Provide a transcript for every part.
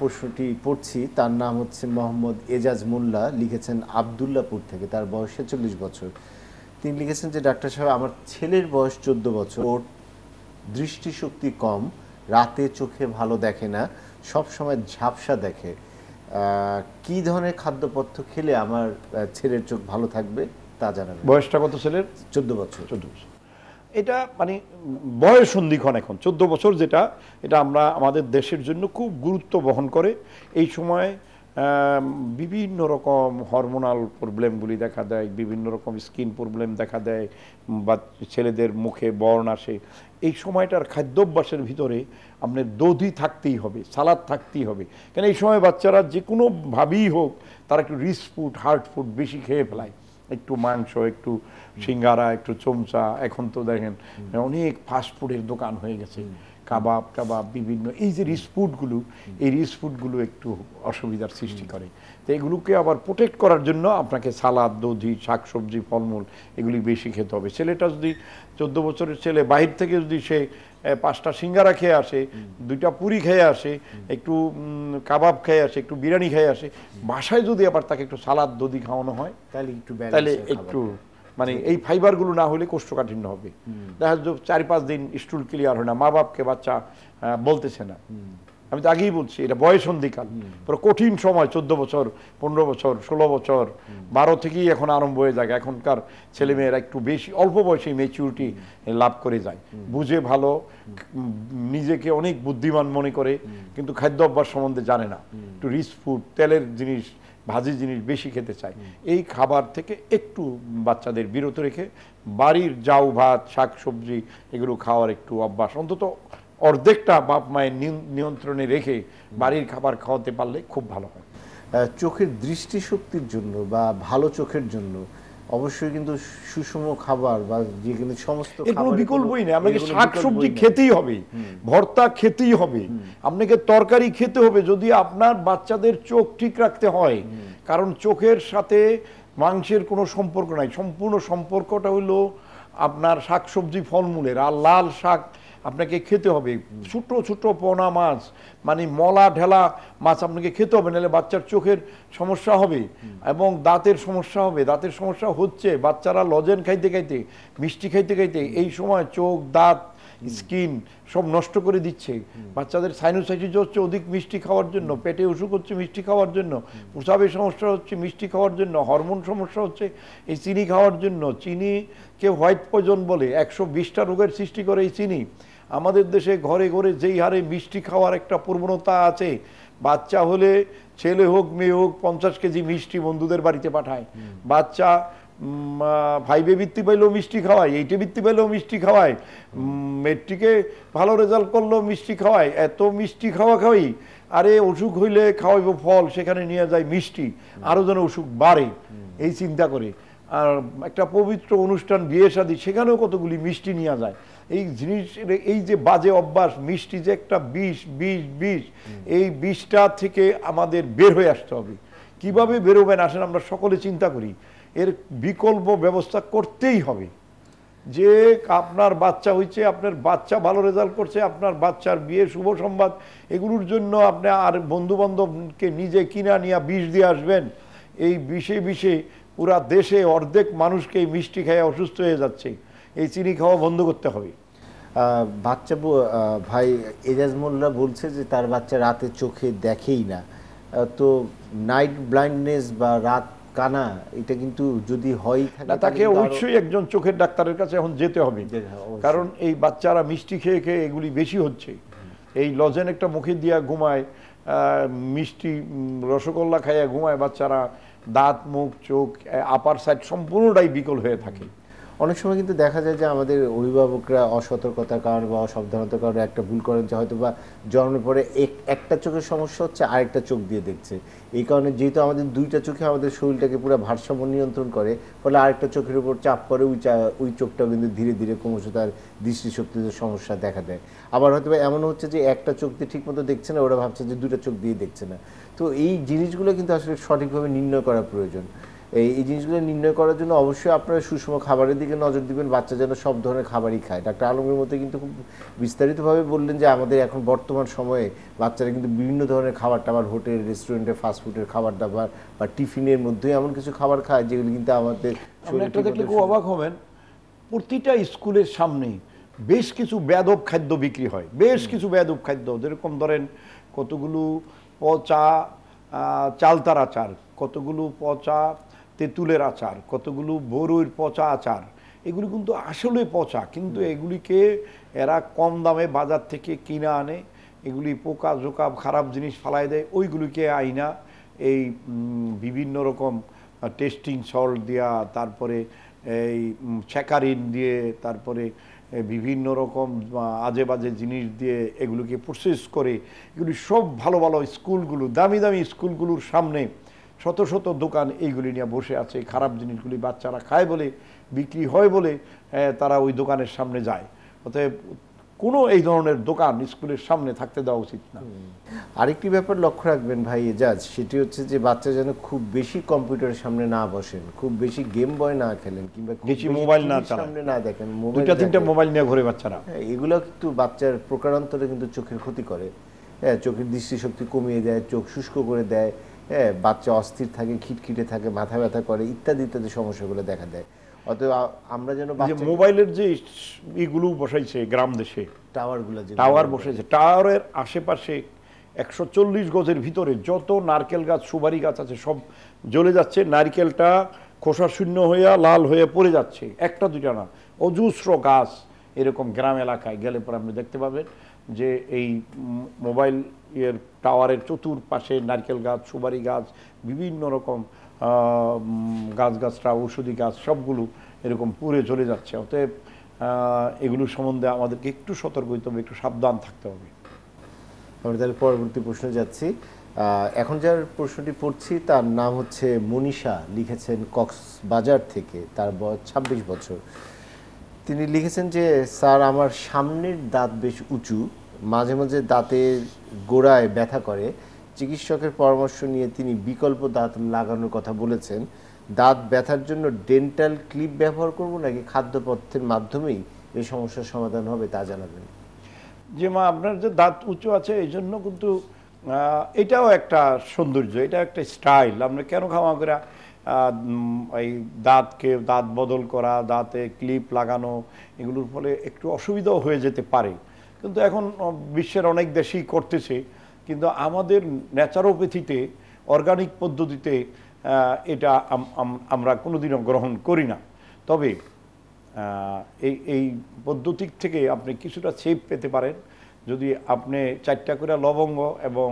প্রশ্নটি পড়ছি তার নাম হচ্ছে মোহাম্মদ এজাজ মোল্লা লিখেছেন আবদুল্লাপুর থেকে তার বয়স ছেচল্লিশ বছর তিনি লিখেছেন যে ডাক্তার সাহেব আমার ছেলের বয়স চোদ্দ বছর ওর দৃষ্টিশক্তি কম রাতে চোখে ভালো দেখে না সব সময় ঝাপসা দেখে কি ধরনের খাদ্যপথ্য খেলে আমার ছেলের চোখ ভালো থাকবে তা জানাবেন বয়সটা কত ছেলের চোদ্দ বছর চোদ্দ বছর এটা মানে বয়স সন্ধিক্ষণ এখন চোদ্দ বছর যেটা এটা আমরা আমাদের দেশের জন্য খুব গুরুত্ব বহন করে এই সময় বিভিন্ন রকম হরমোনাল প্রবলেমগুলি দেখা দেয় বিভিন্ন রকম স্কিন প্রবলেম দেখা দেয় বা ছেলেদের মুখে বর্ণ আসে এই সময়টার খাদ্যাভ্যাসের ভিতরে আপনার দধি থাকতেই হবে সালাদ থাকতেই হবে কেন এই সময় বাচ্চারা যে কোনোভাবেই হোক তারা একটু রিচ ফুড হার্ড ফুড বেশি খেয়ে ফেলায় একটু মাংস একটু সিঙ্গারা একটু চমচা এখন তো দেখেন অনেক ফাস্টফুডের দোকান হয়ে গেছে কাবাব টাবাব বিভিন্ন এই যে রিসফুডগুলো এই রিসফুডগুলো একটু অসুবিধার সৃষ্টি করে তো এগুলোকে আবার প্রোটেক্ট করার জন্য আপনাকে সালাদ দধি শাকসবজি ফলমূল এগুলি বেশি খেতে হবে ছেলেটা যদি চোদ্দ বছরের ছেলে বাহির থেকে যদি সে পাঁচটা সিঙ্গারা খেয়ে আসে দুইটা পুরি খেয়ে আসে একটু কাবাব খেয়ে আসে একটু বিরিয়ানি খেয়ে আসে বাসায় যদি আবার তাকে একটু সালাদ দধি খাওয়ানো হয় তাহলে একটু তাহলে একটু মানে এই ফাইবারগুলো না হলে কোষ্ঠকাঠিন্য হবে দেখা যাচ্ছে চারি পাঁচ দিন স্টুল ক্লিয়ার হয় না মা বাপকে বাচ্চা বলতেছে না আমি তো আগেই বলছি এটা বয়স সন্ধিকাল পুরো কঠিন সময় চোদ্দ বছর পনেরো বছর ষোলো বছর বারো থেকেই এখন আরম্ভ হয়ে যায় এখনকার ছেলেমেয়েরা একটু বেশি অল্প বয়সে মেচিউরিটি লাভ করে যায় বুঝে ভালো নিজেকে অনেক বুদ্ধিমান মনে করে কিন্তু খাদ্য অভ্যাস সম্বন্ধে জানে না একটু রিচ ফুড তেলের জিনিস ভাজি জিনিস বেশি খেতে চায় এই খাবার থেকে একটু বাচ্চাদের বিরত রেখে বাড়ির জাউ ভাত শাক সবজি এগুলো খাওয়ার একটু অভ্যাস অন্তত অর্ধেকটা বাপ মায়ের নিয়ন্ত্রণে রেখে বাড়ির খাবার খাওয়াতে পারলে খুব ভালো হয় চোখের দৃষ্টিশক্তির জন্য বা ভালো চোখের জন্য অবশ্যই কিন্তু সুষম খাবার বা যে কিন্তু সমস্ত কোনো বিকল্পই নেই আপনাকে শাক সবজি খেতেই হবে ভর্তা খেতেই হবে আপনাকে তরকারি খেতে হবে যদি আপনার বাচ্চাদের চোখ ঠিক রাখতে হয় কারণ চোখের সাথে মাংসের কোনো সম্পর্ক নাই সম্পূর্ণ সম্পর্কটা হইল আপনার শাকসবজি ফলমূলের আর লাল শাক আপনাকে খেতে হবে ছোট ছোট পোনা মাছ মানে মলা ঢেলা মাছ আপনাকে খেতে হবে নাহলে বাচ্চার চোখের সমস্যা হবে এবং দাঁতের সমস্যা হবে দাঁতের সমস্যা হচ্ছে বাচ্চারা লজেন খাইতে খাইতে মিষ্টি খাইতে খাইতে এই সময় চোখ দাঁত স্কিন সব নষ্ট করে দিচ্ছে বাচ্চাদের সাইনোসাইটিস হচ্ছে অধিক মিষ্টি খাওয়ার জন্য পেটে অসুখ হচ্ছে মিষ্টি খাওয়ার জন্য প্রসাবের সমস্যা হচ্ছে মিষ্টি খাওয়ার জন্য হরমোন সমস্যা হচ্ছে এই চিনি খাওয়ার জন্য চিনিকে হোয়াইট পয়জন বলে একশো বিশটা রোগের সৃষ্টি করে এই চিনি আমাদের দেশে ঘরে ঘরে যেই হারে মিষ্টি খাওয়ার একটা প্রবণতা আছে বাচ্চা হলে ছেলে হোক মেয়ে হোক পঞ্চাশ কেজি মিষ্টি বন্ধুদের বাড়িতে পাঠায় বাচ্চা ফাইভে বৃত্তি পাইলেও মিষ্টি খাওয়ায় এইটে বৃত্তি পাইলেও মিষ্টি খাওয়ায় মেট্রিকে ভালো রেজাল্ট করলেও মিষ্টি খাওয়ায় এত মিষ্টি খাওয়া খাওয়াই আরে অসুখ হইলে খাওয়াইব ফল সেখানে নিয়ে যায় মিষ্টি আরও যেন অসুখ বাড়ে এই চিন্তা করে আর একটা পবিত্র অনুষ্ঠান বিয়ে শাদি সেখানেও কতগুলি মিষ্টি নিয়ে যায় এই জিনিস এই যে বাজে অভ্যাস মিষ্টি যে একটা বিষ বিষ বিষ এই বিষটা থেকে আমাদের বের হয়ে আসতে হবে কিভাবে বেরোবেন আসেন আমরা সকলে চিন্তা করি এর বিকল্প ব্যবস্থা করতেই হবে যে আপনার বাচ্চা হয়েছে আপনার বাচ্চা ভালো রেজাল্ট করছে আপনার বাচ্চার বিয়ে শুভ সংবাদ এগুলোর জন্য আপনি আর বন্ধুবান্ধবকে নিজে কিনা নিয়ে বিষ দিয়ে আসবেন এই বিষে বিষে পুরা দেশে অর্ধেক মানুষকে মিষ্টি খেয়ে অসুস্থ হয়ে যাচ্ছে এই চিনি খাওয়া বন্ধ করতে হবে বাচ্চা ভাই এজাজ মোল্লা বলছে যে তার বাচ্চা রাতে চোখে দেখেই না তো নাইট ব্লাইন্ডনেস বা রাত কানা এটা কিন্তু যদি হয় না তাকে অবশ্যই একজন চোখের ডাক্তারের কাছে এখন যেতে হবে কারণ এই বাচ্চারা মিষ্টি খেয়ে খেয়ে এগুলি বেশি হচ্ছে এই লজেন একটা মুখে দিয়া ঘুমায় মিষ্টি রসগোল্লা খাইয়া ঘুমায় বাচ্চারা দাঁত মুখ চোখ আপার সাইড সম্পূর্ণটাই বিকল হয়ে থাকে অনেক সময় কিন্তু দেখা যায় যে আমাদের অভিভাবকরা অসতর্কতার কারণে বা অসাবধানতার কারণে একটা ভুল করেন যে হয়তো বা জন্মের পরে এক একটা চোখের সমস্যা হচ্ছে আরেকটা চোখ দিয়ে দেখছে এই কারণে যেহেতু আমাদের দুইটা চোখে আমাদের শরীরটাকে পুরো ভারসাম্য নিয়ন্ত্রণ করে ফলে আরেকটা চোখের উপর চাপ করে ওই চা ওই চোখটাও কিন্তু ধীরে ধীরে ক্রমশ তার দৃষ্টিশক্তিতে সমস্যা দেখা দেয় আবার হয়তো বা এমন হচ্ছে যে একটা চোখ দিয়ে ঠিকমতো দেখছে না ওরা ভাবছে যে দুটা চোখ দিয়ে দেখছে না তো এই জিনিসগুলো কিন্তু আসলে সঠিকভাবে নির্ণয় করা প্রয়োজন এই এই জিনিসগুলো নির্ণয় করার জন্য অবশ্যই আপনারা সুষম খাবারের দিকে নজর দিবেন বাচ্চা যেন সব ধরনের খাবারই খায় ডাক্তার আলমের মধ্যে কিন্তু খুব বিস্তারিতভাবে বললেন যে আমাদের এখন বর্তমান সময়ে বাচ্চারা কিন্তু বিভিন্ন ধরনের খাবার টাবার হোটেল রেস্টুরেন্টে ফাস্টফুডের খাবার দাবার বা টিফিনের মধ্যে এমন কিছু খাবার খায় যেগুলি কিন্তু আমাদের দেখলে খুব অবাক হবেন প্রতিটা স্কুলের সামনেই বেশ কিছু ব্যাধব খাদ্য বিক্রি হয় বেশ কিছু ব্যাধব খাদ্য যেরকম ধরেন কতগুলো পচা চালতার আচার কতগুলো পচা তেঁতুলের আচার কতগুলো বরুর পচা আচার এগুলি কিন্তু আসলে পচা কিন্তু এগুলিকে এরা কম দামে বাজার থেকে কিনা আনে এগুলি পোকা জোকা খারাপ জিনিস ফালাই দেয় ওইগুলিকে আইনা এই বিভিন্ন রকম টেস্টিং সল্ট দেওয়া তারপরে এই স্যাকারিন দিয়ে তারপরে বিভিন্ন রকম আজে বাজে জিনিস দিয়ে এগুলিকে প্রসেস করে এগুলি সব ভালো ভালো স্কুলগুলো দামি দামি স্কুলগুলোর সামনে শত শত দোকান এইগুলি নিয়ে বসে আছে খারাপ জিনিসগুলি বাচ্চারা খায় বলে বিক্রি হয় বলে তারা ওই দোকানের সামনে যায় অতএব কোনো এই ধরনের দোকান স্কুলের সামনে থাকতে দেওয়া উচিত না আরেকটি ব্যাপার লক্ষ্য রাখবেন ভাই এজাজ সেটি হচ্ছে যে বাচ্চা যেন খুব বেশি কম্পিউটারের সামনে না বসেন খুব বেশি গেম বয় না খেলেন কিংবা বেশি মোবাইল না সামনে না দেখেন দুইটা তিনটা মোবাইল নিয়ে ঘরে বাচ্চারা হ্যাঁ, এগুলো কিন্তু বাচ্চার প্রকারান্তরে কিন্তু চোখের ক্ষতি করে হ্যাঁ চোখের দৃষ্টিশক্তি কমিয়ে দেয় চোখ শুষ্ক করে দেয় হ্যাঁ বাচ্চা অস্থির থাকে খিটখিটে থাকে মাথা ব্যথা করে ইত্যাদি ইত্যাদি সমস্যাগুলো দেখা দেয় অতএব আমরা যেন মোবাইলের যে ইগুলো বসাইছে গ্রাম দেশে টাওয়ারগুলো টাওয়ার বসেছে টাওয়ারের আশেপাশে একশো চল্লিশ গজের ভিতরে যত নারকেল গাছ সুবারি গাছ আছে সব জ্বলে যাচ্ছে নারকেলটা খোসা শূন্য হইয়া লাল হয়ে পড়ে যাচ্ছে একটা দুটা না অজুস্র গাছ এরকম গ্রাম এলাকায় গেলে পরে আপনি দেখতে পাবেন যে এই মোবাইল ইয়ের টাওয়ারের চতুর্পাশে নারকেল গাছ সুবারি গাছ বিভিন্ন রকম গাছগাছরা ঔষধি গাছ সবগুলো এরকম পুরে চলে যাচ্ছে অতএব এগুলো সম্বন্ধে আমাদেরকে একটু সতর্ক হইতে হবে একটু সাবধান থাকতে হবে আমরা তাহলে পরবর্তী প্রশ্নে যাচ্ছি এখন যার প্রশ্নটি পড়ছি তার নাম হচ্ছে মনীষা লিখেছেন কক্সবাজার থেকে তার বয়স ছাব্বিশ বছর তিনি লিখেছেন যে স্যার আমার সামনের দাঁত বেশ উঁচু মাঝে মাঝে দাঁতের গোড়ায় ব্যথা করে চিকিৎসকের পরামর্শ নিয়ে তিনি বিকল্প দাঁত লাগানোর কথা বলেছেন দাঁত ব্যথার জন্য ডেন্টাল ক্লিপ ব্যবহার করব নাকি খাদ্যপথ্যের মাধ্যমেই এই সমস্যার সমাধান হবে তা জানাবেন যে মা আপনার যে দাঁত উঁচু আছে এই জন্য কিন্তু এটাও একটা সৌন্দর্য এটা একটা স্টাইল আমরা কেন খাওয়া করে এই দাঁতকে দাঁত বদল করা দাঁতে ক্লিপ লাগানো এগুলোর ফলে একটু অসুবিধাও হয়ে যেতে পারে কিন্তু এখন বিশ্বের অনেক দেশেই করতেছে কিন্তু আমাদের ন্যাচারোপ্যাথিতে অর্গানিক পদ্ধতিতে এটা আমরা কোনোদিনও গ্রহণ করি না তবে এই এই পদ্ধতির থেকে আপনি কিছুটা সেফ পেতে পারেন যদি আপনি চারটা করে লবঙ্গ এবং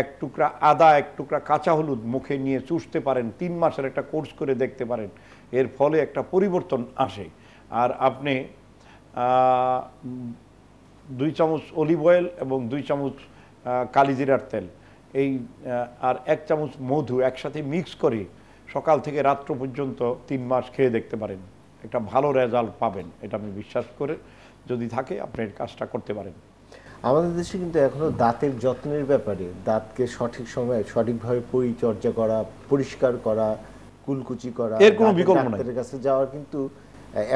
এক টুকরা আদা এক টুকরা কাঁচা হলুদ মুখে নিয়ে চুষতে পারেন তিন মাসের একটা কোর্স করে দেখতে পারেন এর ফলে একটা পরিবর্তন আসে আর আপনি দুই চামচ অলিভ অয়েল এবং দুই চামচ কালিজিরার তেল এই আর এক চামচ মধু একসাথে মিক্স করে সকাল থেকে রাত্র পর্যন্ত তিন মাস খেয়ে দেখতে পারেন একটা ভালো রেজাল্ট পাবেন এটা আমি বিশ্বাস করে যদি থাকে আপনি কাজটা করতে পারেন আমাদের দেশে কিন্তু এখনও দাঁতের যত্নের ব্যাপারে দাঁতকে সঠিক সময়ে সঠিকভাবে পরিচর্যা করা পরিষ্কার করা কুলকুচি করা এর কোনো বিকল্প নাই কাছে যাওয়ার কিন্তু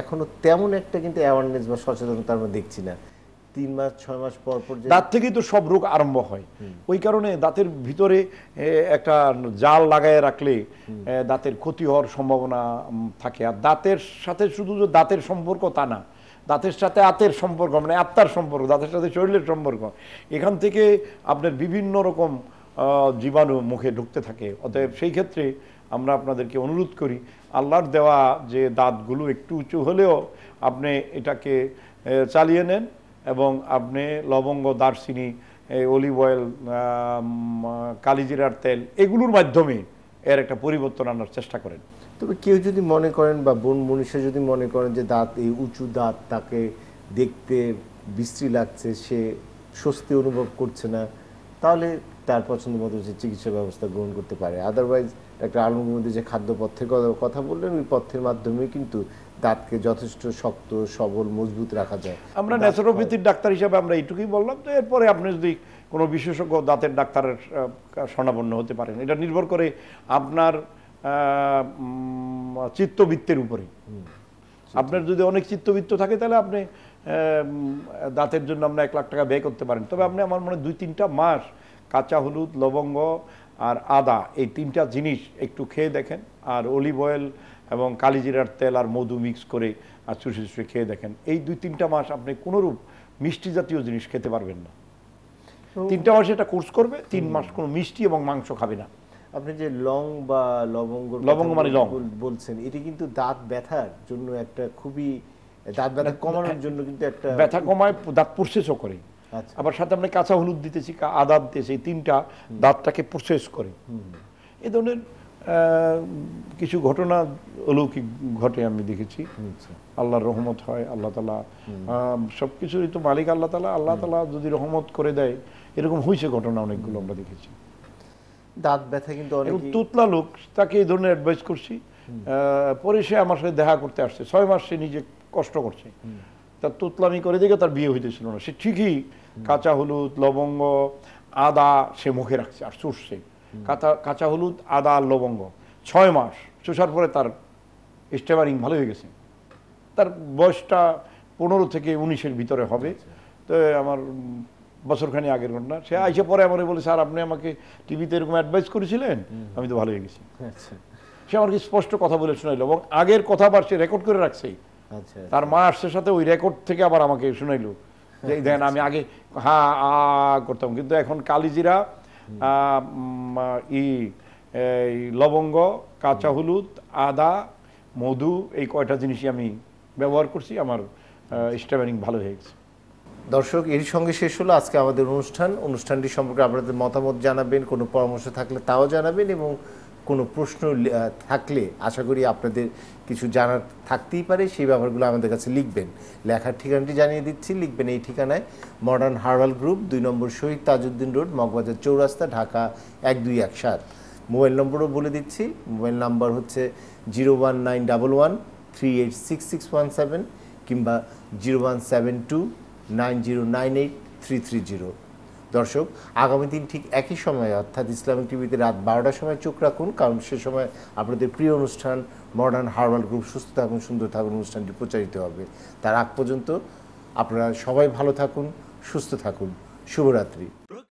এখনো তেমন একটা কিন্তু অ্যাওয়ারনেস বা সচেতনতা আমরা দেখছি না তিন মাস ছয় মাস পর পর দাঁত থেকেই তো সব রোগ আরম্ভ হয় ওই কারণে দাঁতের ভিতরে একটা জাল লাগায় রাখলে দাঁতের ক্ষতি হওয়ার সম্ভাবনা থাকে আর দাঁতের সাথে শুধু যে দাঁতের সম্পর্ক তা না দাঁতের সাথে আতের সম্পর্ক মানে আত্মার সম্পর্ক দাঁতের সাথে শরীরের সম্পর্ক এখান থেকে আপনার বিভিন্ন রকম জীবাণু মুখে ঢুকতে থাকে অতএব সেই ক্ষেত্রে আমরা আপনাদেরকে অনুরোধ করি আল্লাহর দেওয়া যে দাঁতগুলো একটু উঁচু হলেও আপনি এটাকে চালিয়ে নেন এবং আপনি লবঙ্গ দারচিনি অলিভ অয়েল কালিজিরার তেল এগুলোর মাধ্যমে এর একটা পরিবর্তন আনার চেষ্টা করেন তবে কেউ যদি মনে করেন বা বন মনীষা যদি মনে করেন যে দাঁত এই উঁচু দাঁত তাকে দেখতে বিশ্রী লাগছে সে স্বস্তি অনুভব করছে না তাহলে তার পছন্দ মতো সে চিকিৎসা ব্যবস্থা গ্রহণ করতে পারে আদারওয়াইজ একটা আলমগীর মধ্যে যে খাদ্য পথ্যের কথা বললেন ওই পথ্যের মাধ্যমে কিন্তু দাঁতকে যথেষ্ট শক্ত সবল মজবুত রাখা যায় আমরা ন্যাচুরোপ্যাথির ডাক্তার হিসাবে আমরা এইটুকুই বললাম তো এরপরে আপনি যদি কোনো বিশেষজ্ঞ দাঁতের ডাক্তারের স্বর্ণাপন্ন হতে পারেন এটা নির্ভর করে আপনার চিত্তবৃত্তের উপরে আপনার যদি অনেক চিত্তবৃত্ত থাকে তাহলে আপনি দাঁতের জন্য আমরা এক লাখ টাকা ব্যয় করতে পারেন তবে আপনি আমার মনে দুই তিনটা মাস কাঁচা হলুদ লবঙ্গ আর আদা এই তিনটা জিনিস একটু খেয়ে দেখেন আর অলিভ অয়েল এবং কালিজিরার তেল আর মধু মিক্স করে আর চুষে চুষে খেয়ে দেখেন এই দুই তিনটা মাস আপনি কোনোরূপ মিষ্টি জাতীয় জিনিস খেতে পারবেন না তিনটা মাস এটা কোর্স করবে তিন মাস কোনো মিষ্টি এবং মাংস খাবে না আপনি যে লং বা লবঙ্গ লবঙ্গ মানে লং বলছেন এটি কিন্তু দাঁত ব্যথার জন্য একটা খুবই দাঁত ব্যথা কমানোর জন্য কিন্তু একটা ব্যথা কমায় দাঁত প্রসেসও করে আচ্ছা। আবার সাথে আমরা কাঁচা হলুদ দিতেছি আদা দিতেছি তিনটা দাঁতটাকে প্রসেস করে এ ধরনের কিছু ঘটনা অলৌকিক ঘটে আমি দেখেছি আচ্ছা। আল্লাহর রহমত হয় আল্লাহ তালা সব কিছুরই তো মালিক আল্লাহ তালা আল্লাহ তালা যদি রহমত করে দেয় এরকম হয়েছে ঘটনা অনেকগুলো আমরা দেখেছি দাঁত ব্যথা কিন্তু তুতলা লোক তাকে এই ধরনের অ্যাডভাইস করছি পরে সে আমার সাথে দেখা করতে আসছে ছয় মাস সে নিজে কষ্ট করছে তার তুতলামি করে দেখে তার বিয়ে হইতেছিল না সে ঠিকই কাঁচা হলুদ লবঙ্গ আদা সে মুখে রাখছে আর চুষছে কাঁচা হলুদ আদা আর লবঙ্গ ছয় মাস চুষার পরে তার স্টেবারিং ভালো হয়ে গেছে তার বয়সটা পনেরো থেকে উনিশের ভিতরে হবে আচ্ছা। তো আমার বছরখানি আগের ঘটনা সে আইসে পরে আমার বলে স্যার আপনি আমাকে টিভিতে এরকম অ্যাডভাইস করেছিলেন আমি তো ভালো হয়ে গেছি আচ্ছা। সে আমাকে স্পষ্ট কথা বলে শোনাইলো এবং আগের কথা বার সে রেকর্ড করে রাখছে আচ্ছা, তার মা আসছে সাথে ওই রেকর্ড থেকে আবার আমাকে শোনাইলো দেখেন আমি আগে হা আ করতাম কিন্তু এখন কালিজিরা ই লবঙ্গ কাঁচা হলুদ আদা মধু এই কয়টা জিনিসই আমি ব্যবহার করছি আমার স্ট্যাবারিং ভালো হয়ে গেছে দর্শক এর সঙ্গে শেষ হলো আজকে আমাদের অনুষ্ঠান অনুষ্ঠানটি সম্পর্কে আপনাদের মতামত জানাবেন কোনো পরামর্শ থাকলে তাও জানাবেন এবং কোনো প্রশ্ন থাকলে আশা করি আপনাদের কিছু জানার থাকতেই পারে সেই ব্যাপারগুলো আমাদের কাছে লিখবেন লেখার ঠিকানাটি জানিয়ে দিচ্ছি লিখবেন এই ঠিকানায় মডার্ন হার্বাল গ্রুপ দুই নম্বর শহীদ তাজউদ্দিন রোড মগবাজার চৌরাস্তা ঢাকা এক দুই এক সাত মোবাইল নম্বরও বলে দিচ্ছি মোবাইল নাম্বার হচ্ছে zero one nine double one three eight six six one seven কিংবা zero one seven two nine zero nine eight three three zero দর্শক আগামী দিন ঠিক একই সময়ে অর্থাৎ ইসলামিক টিভিতে রাত বারোটার সময় চোখ রাখুন কারণ সে সময় আপনাদের প্রিয় অনুষ্ঠান মডার্ন হার্বাল গ্রুপ সুস্থ থাকুন সুন্দর থাকুন অনুষ্ঠানটি প্রচারিত হবে তার আগ পর্যন্ত আপনারা সবাই ভালো থাকুন সুস্থ থাকুন শুভরাত্রি